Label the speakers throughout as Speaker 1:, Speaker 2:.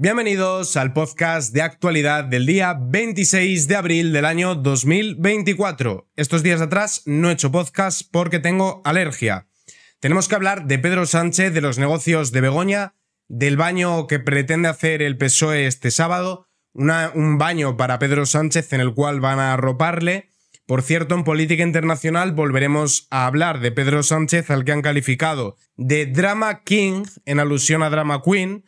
Speaker 1: Bienvenidos al podcast de actualidad del día 26 de abril del año 2024. Estos días atrás no he hecho podcast porque tengo alergia. Tenemos que hablar de Pedro Sánchez, de los negocios de Begoña, del baño que pretende hacer el PSOE este sábado, un baño para Pedro Sánchez en el cual van a arroparle. Por cierto, en política internacional volveremos a hablar de Pedro Sánchez, al que han calificado de Drama King, en alusión a Drama Queen,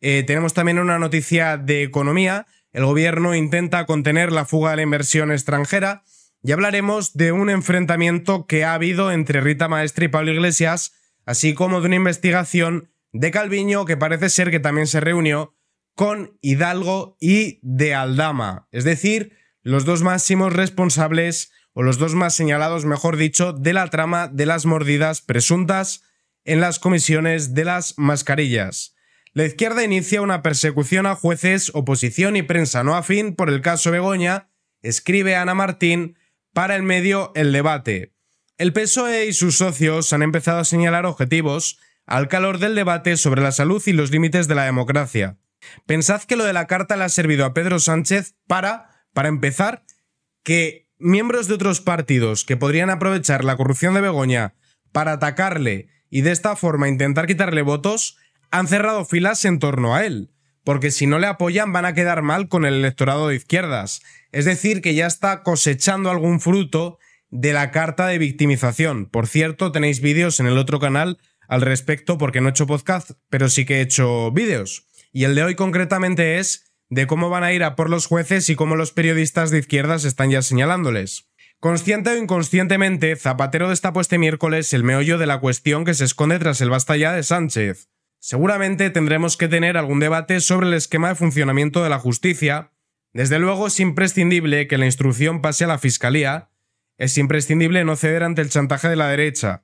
Speaker 1: eh, tenemos también una noticia de economía. El gobierno intenta contener la fuga de la inversión extranjera y hablaremos de un enfrentamiento que ha habido entre Rita Maestre y Pablo Iglesias, así como de una investigación de Calviño que parece ser que también se reunió con Hidalgo y de Aldama, es decir, los dos máximos responsables o los dos más señalados, mejor dicho, de la trama de las mordidas presuntas en las comisiones de las mascarillas. La izquierda inicia una persecución a jueces, oposición y prensa no afín por el caso Begoña, escribe Ana Martín, para el medio El Debate. El PSOE y sus socios han empezado a señalar objetivos al calor del debate sobre la salud y los límites de la democracia. Pensad que lo de la carta le ha servido a Pedro Sánchez para, para empezar, que miembros de otros partidos que podrían aprovechar la corrupción de Begoña para atacarle y de esta forma intentar quitarle votos, han cerrado filas en torno a él, porque si no le apoyan van a quedar mal con el electorado de izquierdas. Es decir, que ya está cosechando algún fruto de la carta de victimización. Por cierto, tenéis vídeos en el otro canal al respecto porque no he hecho podcast, pero sí que he hecho vídeos. Y el de hoy concretamente es de cómo van a ir a por los jueces y cómo los periodistas de izquierdas están ya señalándoles. Consciente o inconscientemente, Zapatero destapó este miércoles el meollo de la cuestión que se esconde tras el basta de Sánchez. Seguramente tendremos que tener algún debate sobre el esquema de funcionamiento de la justicia. Desde luego es imprescindible que la instrucción pase a la Fiscalía. Es imprescindible no ceder ante el chantaje de la derecha.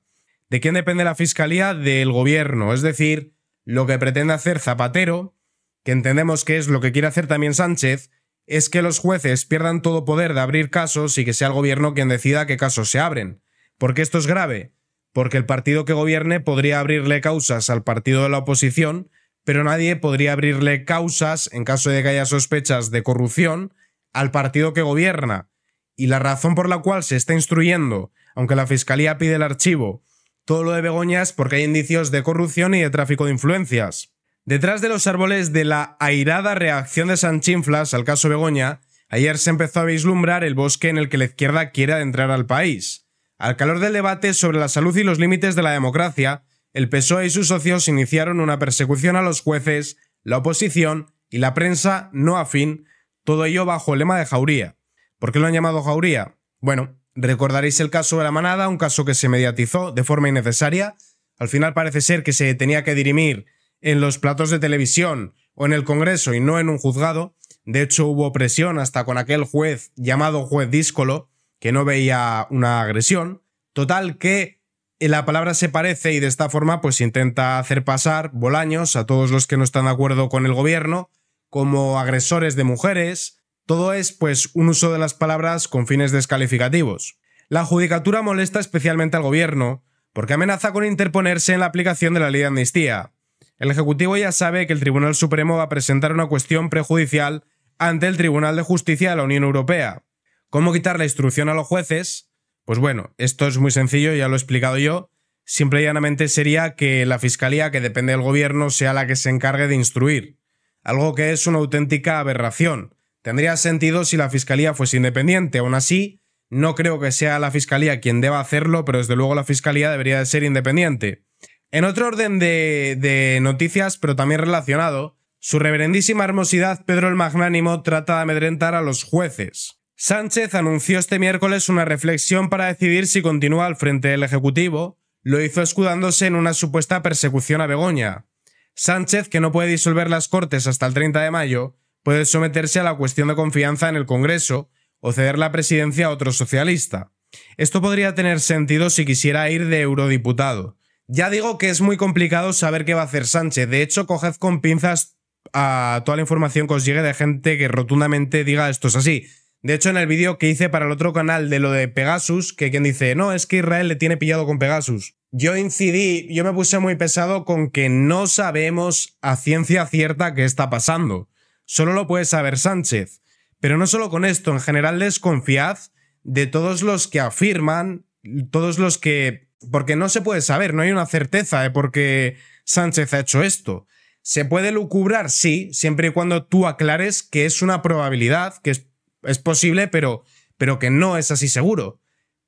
Speaker 1: ¿De quién depende la Fiscalía? Del gobierno, es decir, lo que pretende hacer Zapatero, que entendemos que es lo que quiere hacer también Sánchez, es que los jueces pierdan todo poder de abrir casos y que sea el gobierno quien decida qué casos se abren. Porque esto es grave, porque el partido que gobierne podría abrirle causas al partido de la oposición, pero nadie podría abrirle causas, en caso de que haya sospechas de corrupción, al partido que gobierna. Y la razón por la cual se está instruyendo, aunque la Fiscalía pide el archivo, todo lo de Begoña es porque hay indicios de corrupción y de tráfico de influencias. Detrás de los árboles de la airada reacción de Sanchinflas al caso Begoña, ayer se empezó a vislumbrar el bosque en el que la izquierda quiere adentrar al país. Al calor del debate sobre la salud y los límites de la democracia, el PSOE y sus socios iniciaron una persecución a los jueces, la oposición y la prensa no afín, todo ello bajo el lema de Jauría. ¿Por qué lo han llamado Jauría? Bueno, recordaréis el caso de la manada, un caso que se mediatizó de forma innecesaria. Al final parece ser que se tenía que dirimir en los platos de televisión o en el Congreso y no en un juzgado. De hecho, hubo presión hasta con aquel juez llamado juez díscolo, que no veía una agresión. Total que eh, la palabra se parece y de esta forma pues intenta hacer pasar Bolaños a todos los que no están de acuerdo con el gobierno como agresores de mujeres. Todo es pues un uso de las palabras con fines descalificativos. La judicatura molesta especialmente al gobierno porque amenaza con interponerse en la aplicación de la ley de amnistía. El Ejecutivo ya sabe que el Tribunal Supremo va a presentar una cuestión prejudicial ante el Tribunal de Justicia de la Unión Europea. ¿Cómo quitar la instrucción a los jueces? Pues bueno, esto es muy sencillo, ya lo he explicado yo. Simple y llanamente sería que la fiscalía, que depende del gobierno, sea la que se encargue de instruir. Algo que es una auténtica aberración. Tendría sentido si la fiscalía fuese independiente. Aún así, no creo que sea la fiscalía quien deba hacerlo, pero desde luego la fiscalía debería de ser independiente. En otro orden de, de noticias, pero también relacionado, su reverendísima hermosidad Pedro el Magnánimo trata de amedrentar a los jueces. Sánchez anunció este miércoles una reflexión para decidir si continúa al frente del Ejecutivo, lo hizo escudándose en una supuesta persecución a Begoña. Sánchez, que no puede disolver las Cortes hasta el 30 de mayo, puede someterse a la cuestión de confianza en el Congreso o ceder la presidencia a otro socialista. Esto podría tener sentido si quisiera ir de eurodiputado. Ya digo que es muy complicado saber qué va a hacer Sánchez. De hecho, coged con pinzas a toda la información que os llegue de gente que rotundamente diga esto es así. De hecho, en el vídeo que hice para el otro canal de lo de Pegasus, que quien dice, no, es que Israel le tiene pillado con Pegasus. Yo incidí, yo me puse muy pesado con que no sabemos a ciencia cierta qué está pasando. Solo lo puede saber Sánchez. Pero no solo con esto, en general desconfiad de todos los que afirman, todos los que... Porque no se puede saber, no hay una certeza de por qué Sánchez ha hecho esto. Se puede lucubrar, sí, siempre y cuando tú aclares que es una probabilidad, que es es posible, pero, pero que no es así seguro.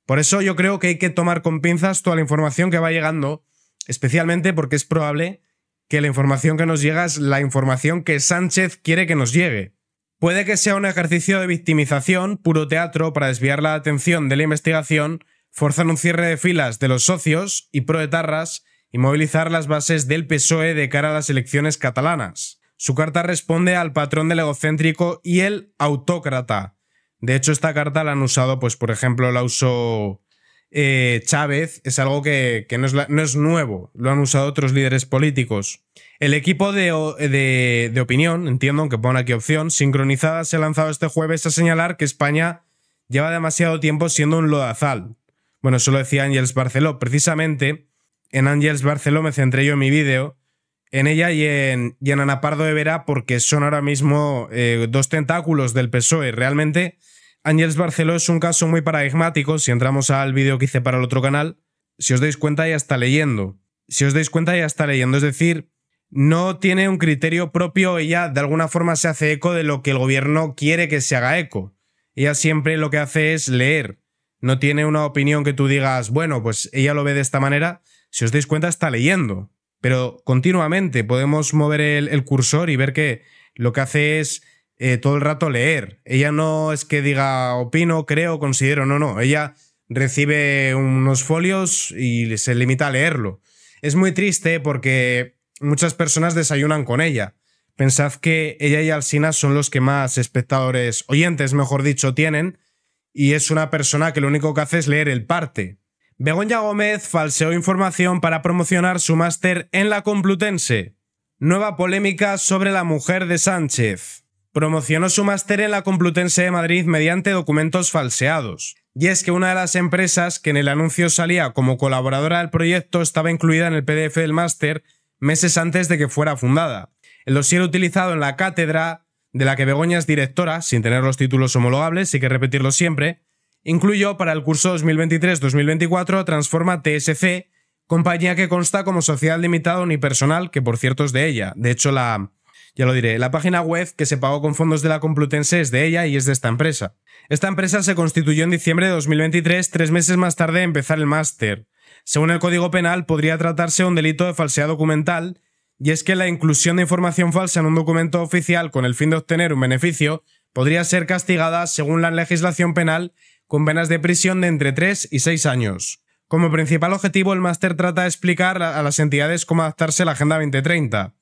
Speaker 1: Por eso yo creo que hay que tomar con pinzas toda la información que va llegando, especialmente porque es probable que la información que nos llega es la información que Sánchez quiere que nos llegue. Puede que sea un ejercicio de victimización, puro teatro, para desviar la atención de la investigación, forzar un cierre de filas de los socios y proetarras y movilizar las bases del PSOE de cara a las elecciones catalanas. Su carta responde al patrón del egocéntrico y el autócrata. De hecho, esta carta la han usado, pues, por ejemplo, la usó eh, Chávez. Es algo que, no, es nuevo. Lo han usado otros líderes políticos. El equipo de, opinión, entiendo, aunque pone aquí opción, sincronizada, se ha lanzado este jueves a señalar que España lleva demasiado tiempo siendo un lodazal. Bueno, eso lo decía Ángels Barceló. Precisamente, en Ángels Barceló me centré yo en mi vídeo en ella y en, Ana Pardo de Vera porque son ahora mismo eh, dos tentáculos del PSOE. Realmente, Ángeles Barceló es un caso muy paradigmático. Si entramos al vídeo que hice para el otro canal, si os dais cuenta, ya está leyendo. Si os dais cuenta, ya está leyendo. Es decir, no tiene un criterio propio. Ella, de alguna forma, se hace eco de lo que el gobierno quiere que se haga eco. Ella siempre lo que hace es leer. No tiene una opinión que tú digas, bueno, pues ella lo ve de esta manera. Si os dais cuenta, está leyendo pero continuamente podemos mover el, cursor y ver que lo que hace es eh, todo el rato leer. Ella no es que diga opino, creo, considero, no, no. Ella recibe unos folios y se limita a leerlo. Es muy triste porque muchas personas desayunan con ella. Pensad que ella y Alsina son los que más espectadores, oyentes, mejor dicho, tienen, y es una persona que lo único que hace es leer el parte. Begoña Gómez falseó información para promocionar su máster en la Complutense. Nueva polémica sobre la mujer de Sánchez. Promocionó su máster en la Complutense de Madrid mediante documentos falseados. Y es que una de las empresas que en el anuncio salía como colaboradora del proyecto estaba incluida en el PDF del máster meses antes de que fuera fundada. El dossier utilizado en la cátedra, de la que Begoña es directora, sin tener los títulos homologables, hay que repetirlo siempre, incluyó para el curso 2023-2024 Transforma TSC, compañía que consta como sociedad limitada personal, que por cierto es de ella. De hecho, la, ya lo diré, la página web que se pagó con fondos de la Complutense es de ella y es de esta empresa. Esta empresa se constituyó en diciembre de 2023, tres meses más tarde de empezar el máster. Según el Código Penal, podría tratarse de un delito de falsedad documental, y es que la inclusión de información falsa en un documento oficial con el fin de obtener un beneficio podría ser castigada, según la legislación penal, con penas de prisión de entre 3 y 6 años. Como principal objetivo, el máster trata de explicar a las entidades cómo adaptarse a la Agenda 2030.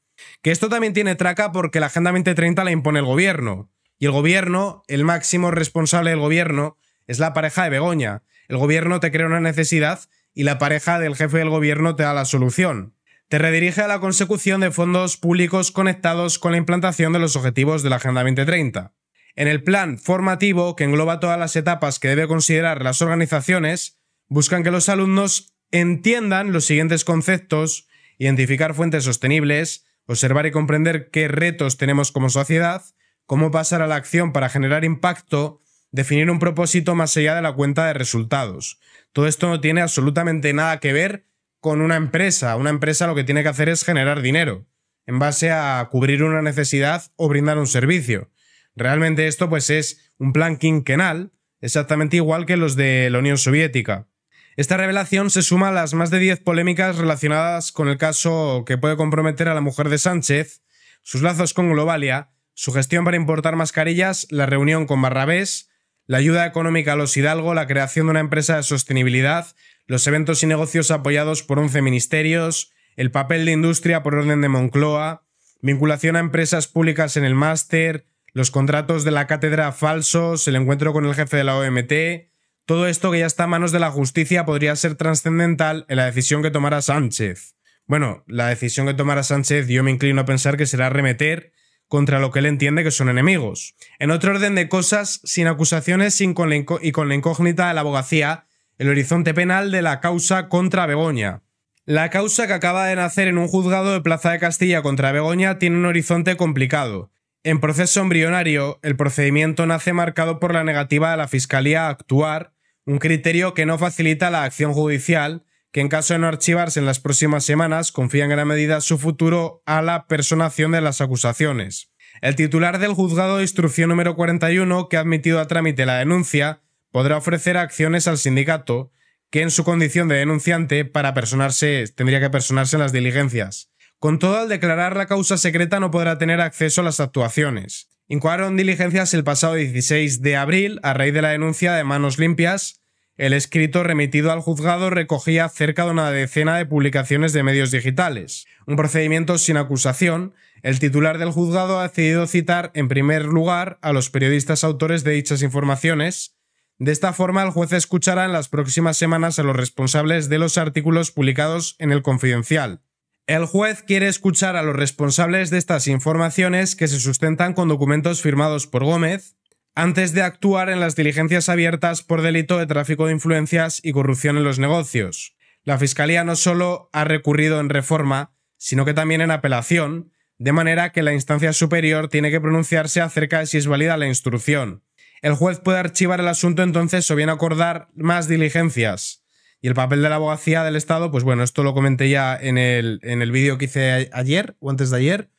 Speaker 1: Que esto también tiene traca porque la Agenda 2030 la impone el gobierno. Y el gobierno, el máximo responsable del gobierno, es la pareja de Begoña. El gobierno te crea una necesidad y la pareja del jefe del gobierno te da la solución. Te redirige a la consecución de fondos públicos conectados con la implantación de los objetivos de la Agenda 2030. En el plan formativo, que engloba todas las etapas que debe considerar las organizaciones, buscan que los alumnos entiendan los siguientes conceptos, identificar fuentes sostenibles, observar y comprender qué retos tenemos como sociedad, cómo pasar a la acción para generar impacto, definir un propósito más allá de la cuenta de resultados. Todo esto no tiene absolutamente nada que ver con una empresa. Una empresa lo que tiene que hacer es generar dinero en base a cubrir una necesidad o brindar un servicio. Realmente esto pues es un plan quinquenal, exactamente igual que los de la Unión Soviética. Esta revelación se suma a las más de 10 polémicas relacionadas con el caso que puede comprometer a la mujer de Sánchez, sus lazos con Globalia, su gestión para importar mascarillas, la reunión con Barrabés, la ayuda económica a los Hidalgo, la creación de una empresa de sostenibilidad, los eventos y negocios apoyados por 11 ministerios, el papel de industria por orden de Moncloa, vinculación a empresas públicas en el máster, los contratos de la cátedra falsos, el encuentro con el jefe de la OMT, todo esto que ya está a manos de la justicia podría ser trascendental en la decisión que tomara Sánchez. Bueno, la decisión que tomara Sánchez yo me inclino a pensar que será remeter contra lo que él entiende que son enemigos. En otro orden de cosas, sin acusaciones sin y con la incógnita de la abogacía, el horizonte penal de la causa contra Begoña. La causa que acaba de nacer en un juzgado de Plaza de Castilla contra Begoña tiene un horizonte complicado. En proceso embrionario, el procedimiento nace marcado por la negativa de la Fiscalía a actuar, un criterio que no facilita la acción judicial, que en caso de no archivarse en las próximas semanas confía en gran medida su futuro a la personación de las acusaciones. El titular del juzgado de instrucción número 41, que ha admitido a trámite la denuncia, podrá ofrecer acciones al sindicato, que en su condición de denunciante para personarse tendría que personarse en las diligencias. Con todo, al declarar la causa secreta no podrá tener acceso a las actuaciones. Incuaron diligencias el pasado 16 de abril a raíz de la denuncia de manos limpias. El escrito remitido al juzgado recogía cerca de una decena de publicaciones de medios digitales. Un procedimiento sin acusación, el titular del juzgado ha decidido citar en primer lugar a los periodistas autores de dichas informaciones. De esta forma, el juez escuchará en las próximas semanas a los responsables de los artículos publicados en el Confidencial, el juez quiere escuchar a los responsables de estas informaciones que se sustentan con documentos firmados por Gómez antes de actuar en las diligencias abiertas por delito de tráfico de influencias y corrupción en los negocios. La Fiscalía no solo ha recurrido en reforma, sino que también en apelación, de manera que la instancia superior tiene que pronunciarse acerca de si es válida la instrucción. El juez puede archivar el asunto entonces o bien acordar más diligencias. Y el papel de la abogacía del Estado, pues bueno, esto lo comenté ya en el, en el vídeo que hice ayer o antes de ayer.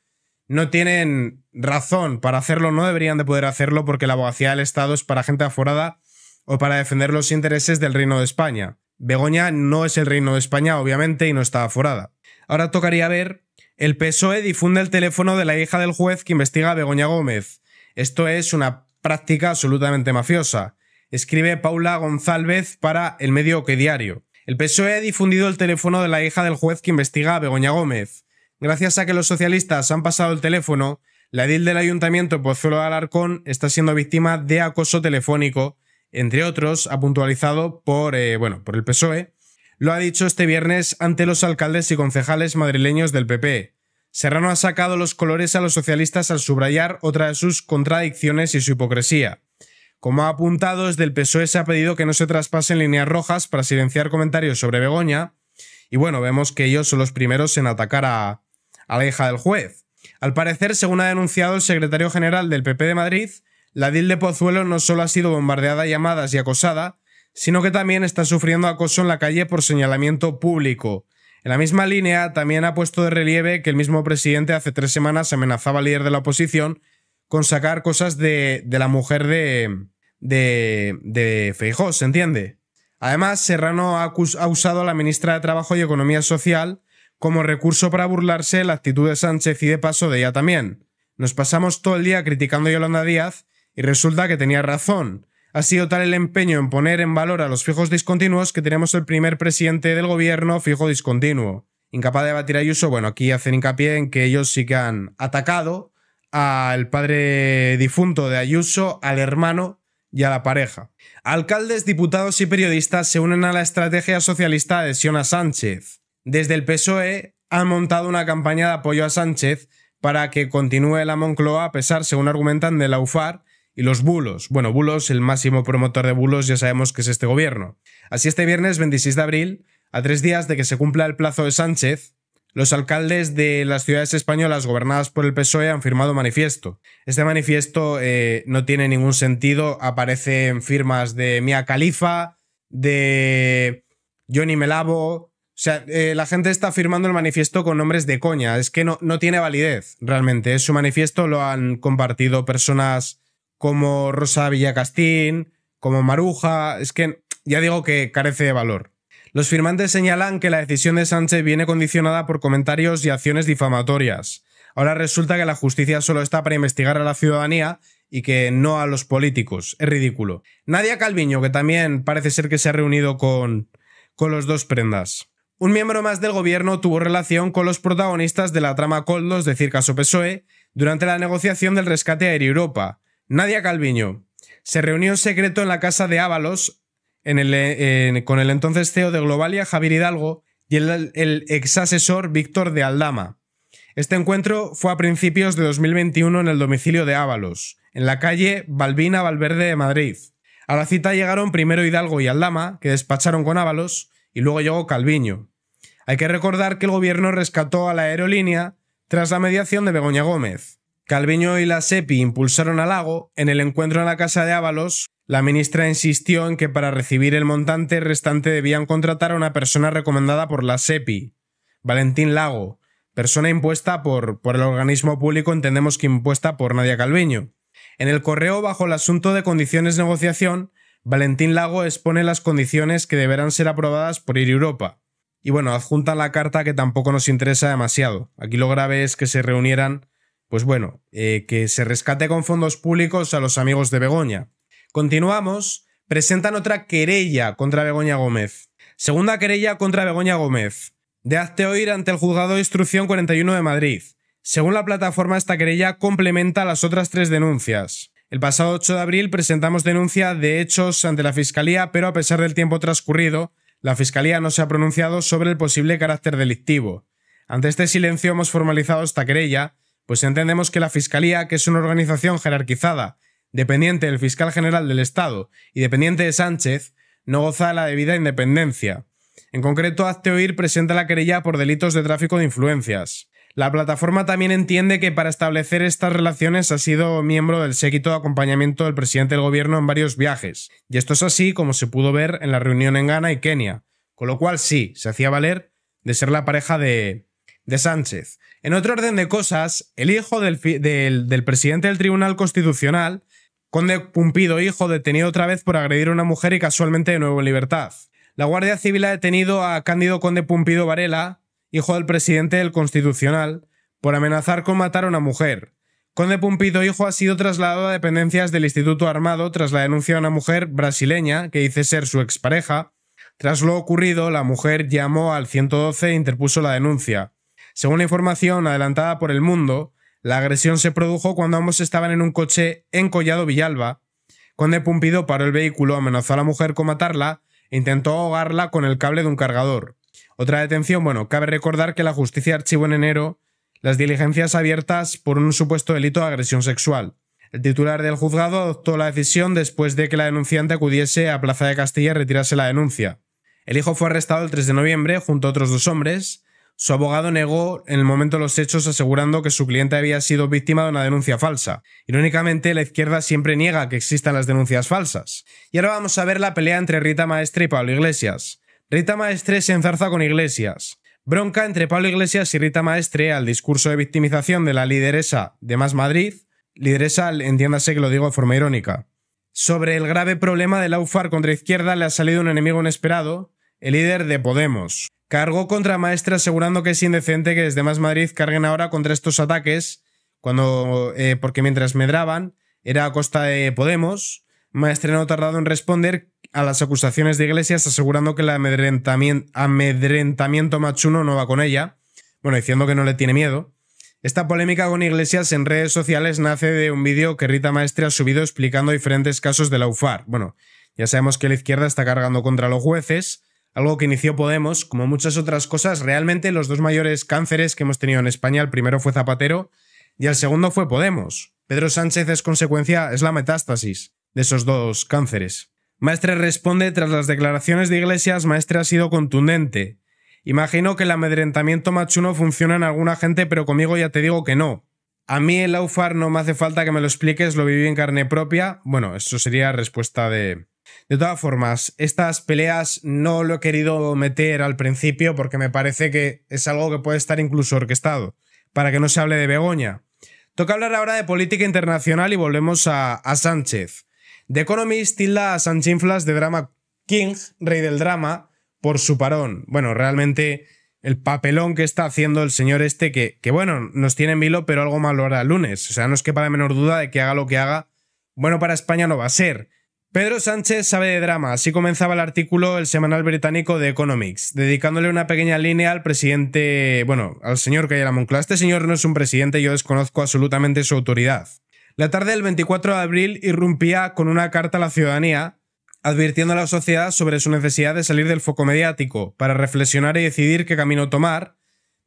Speaker 1: No tienen razón para hacerlo, no deberían de poder hacerlo porque la abogacía del Estado es para gente aforada o para defender los intereses del Reino de España. Begoña no es el Reino de España, obviamente, y no está aforada. Ahora tocaría ver, el PSOE difunde el teléfono de la hija del juez que investiga a Begoña Gómez. Esto es una práctica absolutamente mafiosa escribe Paula González para el medio que Diario. El PSOE ha difundido el teléfono de la hija del juez que investiga a Begoña Gómez. Gracias a que los socialistas han pasado el teléfono, la edil del ayuntamiento Pozuelo Alarcón está siendo víctima de acoso telefónico, entre otros, ha puntualizado por, eh, bueno, por el PSOE. Lo ha dicho este viernes ante los alcaldes y concejales madrileños del PP. E. Serrano ha sacado los colores a los socialistas al subrayar otra de sus contradicciones y su hipocresía. Como ha apuntado, desde el PSOE se ha pedido que no se traspasen líneas rojas para silenciar comentarios sobre Begoña. Y bueno, vemos que ellos son los primeros en atacar a, la hija del juez. Al parecer, según ha denunciado el secretario general del PP de Madrid, la DIL de Pozuelo no solo ha sido bombardeada, llamadas y acosada, sino que también está sufriendo acoso en la calle por señalamiento público. En la misma línea, también ha puesto de relieve que el mismo presidente hace tres semanas amenazaba al líder de la oposición con sacar cosas de, de la mujer de, de, de ¿se entiende? Además, Serrano ha, ha usado a la ministra de Trabajo y Economía Social como recurso para burlarse la actitud de Sánchez y de paso de ella también. Nos pasamos todo el día criticando a Yolanda Díaz y resulta que tenía razón. Ha sido tal el empeño en poner en valor a los fijos discontinuos que tenemos el primer presidente del gobierno fijo discontinuo. Incapaz de batir a Ayuso, bueno, aquí hacen hincapié en que ellos sí que han atacado al padre difunto de Ayuso, al hermano y a la pareja. Alcaldes, diputados y periodistas se unen a la estrategia socialista de Siona Sánchez. Desde el PSOE han montado una campaña de apoyo a Sánchez para que continúe la Moncloa a pesar, según argumentan, de la UFAR y los bulos. Bueno, bulos, el máximo promotor de bulos ya sabemos que es este gobierno. Así este viernes 26 de abril, a tres días de que se cumpla el plazo de Sánchez, los alcaldes de las ciudades españolas gobernadas por el PSOE han firmado manifiesto. Este manifiesto eh, no tiene ningún sentido. Aparecen firmas de Mia Khalifa, de Johnny Melabo... O sea, eh, la gente está firmando el manifiesto con nombres de coña. Es que no, no tiene validez realmente. Su manifiesto lo han compartido personas como Rosa Villacastín, como Maruja. Es que ya digo que carece de valor. Los firmantes señalan que la decisión de Sánchez viene condicionada por comentarios y acciones difamatorias. Ahora resulta que la justicia solo está para investigar a la ciudadanía y que no a los políticos. Es ridículo. Nadia Calviño, que también parece ser que se ha reunido con, con los dos prendas. Un miembro más del gobierno tuvo relación con los protagonistas de la trama Coldos, de Circaso PSOE, durante la negociación del rescate a Air Europa. Nadia Calviño se reunió en secreto en la casa de Ábalos, eh, con el entonces CEO de Globalia, Javier Hidalgo, y el, exasesor ex asesor Víctor de Aldama. Este encuentro fue a principios de 2021 en el domicilio de Ábalos, en la calle Balbina Valverde de Madrid. A la cita llegaron primero Hidalgo y Aldama, que despacharon con Ábalos, y luego llegó Calviño. Hay que recordar que el gobierno rescató a la aerolínea tras la mediación de Begoña Gómez. Calviño y la SEPI impulsaron al Lago en el encuentro en la casa de Ábalos la ministra insistió en que para recibir el montante restante debían contratar a una persona recomendada por la SEPI, Valentín Lago, persona impuesta por, por el organismo público, entendemos que impuesta por Nadia Calviño. En el correo bajo el asunto de condiciones negociación, Valentín Lago expone las condiciones que deberán ser aprobadas por Ir Europa. Y bueno, adjuntan la carta que tampoco nos interesa demasiado. Aquí lo grave es que se reunieran, pues bueno, eh, que se rescate con fondos públicos a los amigos de Begoña. Continuamos. Presentan otra querella contra Begoña Gómez. Segunda querella contra Begoña Gómez. De Hazte Oír ante el Juzgado de Instrucción 41 de Madrid. Según la plataforma, esta querella complementa las otras tres denuncias. El pasado 8 de abril presentamos denuncia de hechos ante la Fiscalía, pero a pesar del tiempo transcurrido, la Fiscalía no se ha pronunciado sobre el posible carácter delictivo. Ante este silencio hemos formalizado esta querella, pues entendemos que la Fiscalía, que es una organización jerarquizada dependiente del fiscal general del Estado y dependiente de Sánchez, no goza de la debida independencia. En concreto, Hazte Oír presenta la querella por delitos de tráfico de influencias. La plataforma también entiende que para establecer estas relaciones ha sido miembro del séquito de acompañamiento del presidente del gobierno en varios viajes, y esto es así como se pudo ver en la reunión en Ghana y Kenia, con lo cual sí, se hacía valer de ser la pareja de, Sánchez. En otro orden de cosas, el hijo del presidente del Tribunal Constitucional Conde Pumpido, hijo, detenido otra vez por agredir a una mujer y casualmente de nuevo en libertad. La Guardia Civil ha detenido a Cándido Conde Pumpido Varela, hijo del presidente del Constitucional, por amenazar con matar a una mujer. Conde Pumpido Hijo ha sido trasladado a dependencias del Instituto Armado tras la denuncia de una mujer brasileña que dice ser su expareja. Tras lo ocurrido, la mujer llamó al 112 e interpuso la denuncia. Según la información adelantada por El Mundo, la agresión se produjo cuando ambos estaban en un coche en Collado Villalba. Conde Pumpido paró el vehículo, amenazó a la mujer con matarla e intentó ahogarla con el cable de un cargador. Otra detención, bueno, cabe recordar que la justicia archivó en enero las diligencias abiertas por un supuesto delito de agresión sexual. El titular del juzgado adoptó la decisión después de que la denunciante acudiese a Plaza de Castilla y retirase la denuncia. El hijo fue arrestado el 3 de noviembre junto a otros dos hombres, su abogado negó en el momento los hechos asegurando que su cliente había sido víctima de una denuncia falsa. Irónicamente, la izquierda siempre niega que existan las denuncias falsas. Y ahora vamos a ver la pelea entre Rita Maestre y Pablo Iglesias. Rita Maestre se enzarza con Iglesias. Bronca entre Pablo Iglesias y Rita Maestre al discurso de victimización de la lideresa de Más Madrid. Lideresa, entiéndase que lo digo de forma irónica. Sobre el grave problema de la contra izquierda le ha salido un enemigo inesperado, el líder de Podemos. Cargo contra Maestre asegurando que es indecente que desde Más Madrid carguen ahora contra estos ataques, cuando, eh, porque mientras medraban era a costa de Podemos. Maestre no ha tardado en responder a las acusaciones de Iglesias asegurando que el amedrentamiento, amedrentamiento machuno no va con ella, bueno, diciendo que no le tiene miedo. Esta polémica con Iglesias en redes sociales nace de un vídeo que Rita Maestre ha subido explicando diferentes casos de la UFAR. Bueno, ya sabemos que la izquierda está cargando contra los jueces, algo que inició Podemos, como muchas otras cosas, realmente los dos mayores cánceres que hemos tenido en España, el primero fue Zapatero y el segundo fue Podemos. Pedro Sánchez es consecuencia, es la metástasis de esos dos cánceres. Maestre responde tras las declaraciones de Iglesias, Maestre ha sido contundente. Imagino que el amedrentamiento machuno funciona en alguna gente, pero conmigo ya te digo que no. A mí el Aufar no me hace falta que me lo expliques, lo viví en carne propia. Bueno, eso sería respuesta de, de todas formas, estas peleas no lo he querido meter al principio porque me parece que es algo que puede estar incluso orquestado, para que no se hable de Begoña. Toca hablar ahora de política internacional y volvemos a, Sánchez. The Economist tilda a Sanchinflas de Drama King, rey del drama, por su parón. Bueno, realmente el papelón que está haciendo el señor este, que, que bueno, nos tiene en vilo, pero algo malo hará el lunes. O sea, no es que para menor duda de que haga lo que haga, bueno para España no va a ser. Pedro Sánchez sabe de drama, así comenzaba el artículo el semanal británico de Economics, dedicándole una pequeña línea al presidente, bueno, al señor que hay Este señor no es un presidente, yo desconozco absolutamente su autoridad. La tarde del 24 de abril irrumpía con una carta a la ciudadanía advirtiendo a la sociedad sobre su necesidad de salir del foco mediático para reflexionar y decidir qué camino tomar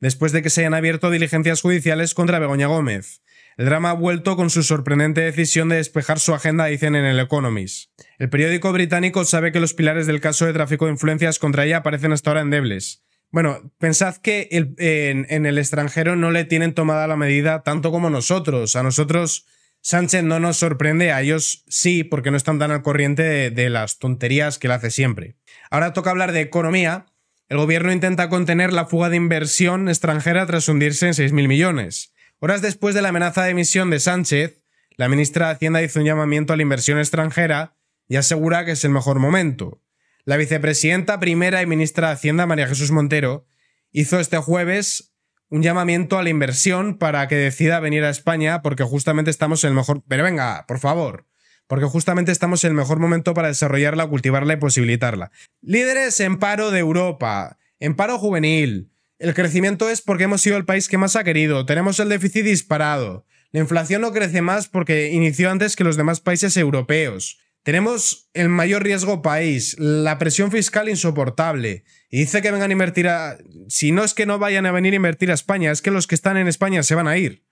Speaker 1: después de que se hayan abierto diligencias judiciales contra Begoña Gómez, el drama ha vuelto con su sorprendente decisión de despejar su agenda, dicen en el Economist. El periódico británico sabe que los pilares del caso de tráfico de influencias contra ella aparecen hasta ahora endebles. Bueno, pensad que en, el extranjero no le tienen tomada la medida tanto como nosotros. A nosotros Sánchez no nos sorprende, a ellos sí, porque no están tan al corriente de, las tonterías que le hace siempre. Ahora toca hablar de economía. El gobierno intenta contener la fuga de inversión extranjera tras hundirse en 6.000 millones. Horas después de la amenaza de emisión de Sánchez, la ministra de Hacienda hizo un llamamiento a la inversión extranjera y asegura que es el mejor momento. La vicepresidenta primera y ministra de Hacienda, María Jesús Montero, hizo este jueves un llamamiento a la inversión para que decida venir a España porque justamente estamos en el mejor... Pero venga, por favor, porque justamente estamos en el mejor momento para desarrollarla, cultivarla y posibilitarla. Líderes en paro de Europa, en paro juvenil, el crecimiento es porque hemos sido el país que más ha querido, tenemos el déficit disparado, la inflación no crece más porque inició antes que los demás países europeos, tenemos el mayor riesgo país, la presión fiscal insoportable, y dice que vengan a invertir a... Si no es que no vayan a venir a invertir a España, es que los que están en España se van a ir.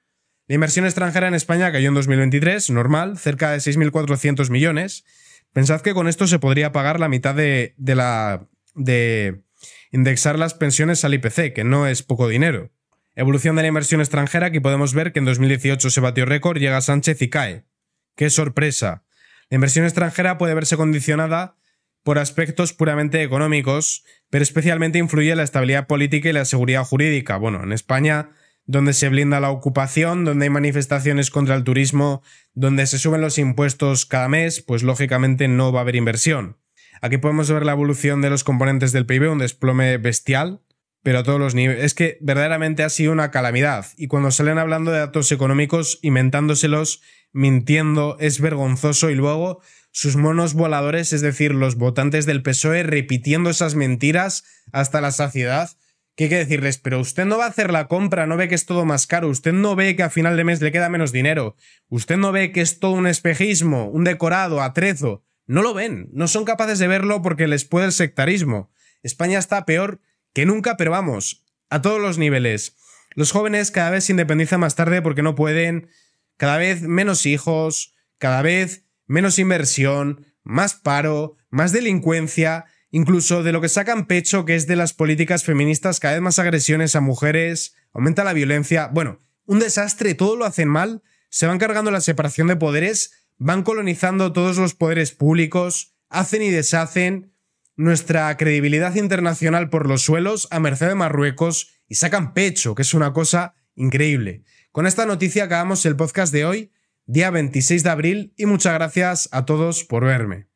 Speaker 1: La inversión extranjera en España cayó en 2023, normal, cerca de 6.400 millones. Pensad que con esto se podría pagar la mitad de, de la... de indexar las pensiones al IPC, que no es poco dinero. Evolución de la inversión extranjera, Aquí podemos ver que en 2018 se batió récord, llega Sánchez y cae. ¡Qué sorpresa! La inversión extranjera puede verse condicionada por aspectos puramente económicos, pero especialmente influye la estabilidad política y la seguridad jurídica. Bueno, en España, donde se blinda la ocupación, donde hay manifestaciones contra el turismo, donde se suben los impuestos cada mes, pues lógicamente no va a haber inversión. Aquí podemos ver la evolución de los componentes del PIB, un desplome bestial, pero a todos los niveles. Es que verdaderamente ha sido una calamidad. Y cuando salen hablando de datos económicos, inventándoselos, mintiendo, es vergonzoso. Y luego sus monos voladores, es decir, los votantes del PSOE, repitiendo esas mentiras hasta la saciedad. ¿Qué hay que decirles, pero usted no va a hacer la compra, no ve que es todo más caro, usted no ve que a final de mes le queda menos dinero, usted no ve que es todo un espejismo, un decorado, atrezo no lo ven, no son capaces de verlo porque les puede el sectarismo. España está peor que nunca, pero vamos, a todos los niveles. Los jóvenes cada vez se independizan más tarde porque no pueden, cada vez menos hijos, cada vez menos inversión, más paro, más delincuencia, incluso de lo que sacan pecho que es de las políticas feministas, cada vez más agresiones a mujeres, aumenta la violencia, bueno, un desastre, todo lo hacen mal, se van cargando la separación de poderes van colonizando todos los poderes públicos, hacen y deshacen nuestra credibilidad internacional por los suelos a merced de Marruecos y sacan pecho, que es una cosa increíble. Con esta noticia acabamos el podcast de hoy, día 26 de abril, y muchas gracias a todos por verme.